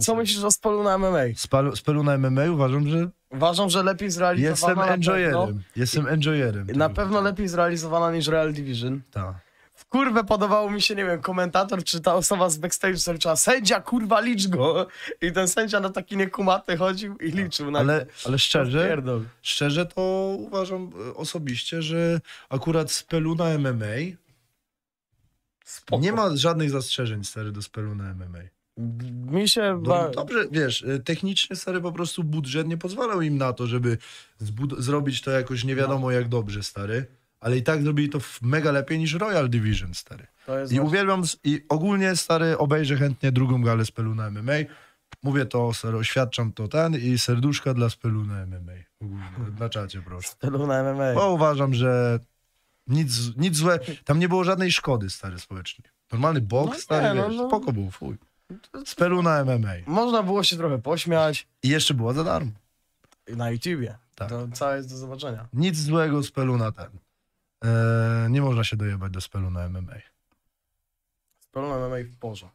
Co myślisz o spalu na MMA? Spalu, spalu na MMA uważam, że... Uważam, że lepiej zrealizowana... Jestem enjoyerem. Pewno, Jestem enjoyerem. Na pewno lepiej zrealizowana niż Real Division. Tak kurwę podobało mi się, nie wiem, komentator czy ta osoba z backstage zaczęła sędzia, kurwa, licz go. I ten sędzia na taki niekumaty chodził i liczył. ale, ale szczerze, szczerze to uważam e, osobiście, że akurat spelu na MMA Spoko. nie ma żadnych zastrzeżeń, stary, do spelu na MMA. Mi się... No, dobrze, wiesz, y, technicznie stary po prostu budżet nie pozwalał im na to, żeby zrobić to jakoś nie wiadomo jak dobrze, stary. Ale i tak zrobili to mega lepiej niż Royal Division, stary. I właśnie... uwielbiam, i ogólnie, stary, obejrzę chętnie drugą galę z Peluna MMA. Mówię to, stary, oświadczam to ten i serduszka dla Speluna MMA. na czacie, proszę. Speluna MMA. Bo uważam, że nic, nic złe, tam nie było żadnej szkody, stary, społecznej. Normalny bok no, stary, nie, no, wiesz, no. spoko był, fuj. Z Peru na MMA. Można było się trochę pośmiać. I jeszcze było za darmo. Na YouTubie. Tak. To całe jest do zobaczenia. Nic złego z Spelu na ten. Eee, nie można się dojebać do spelu na MMA. Spelu na MMA w porze.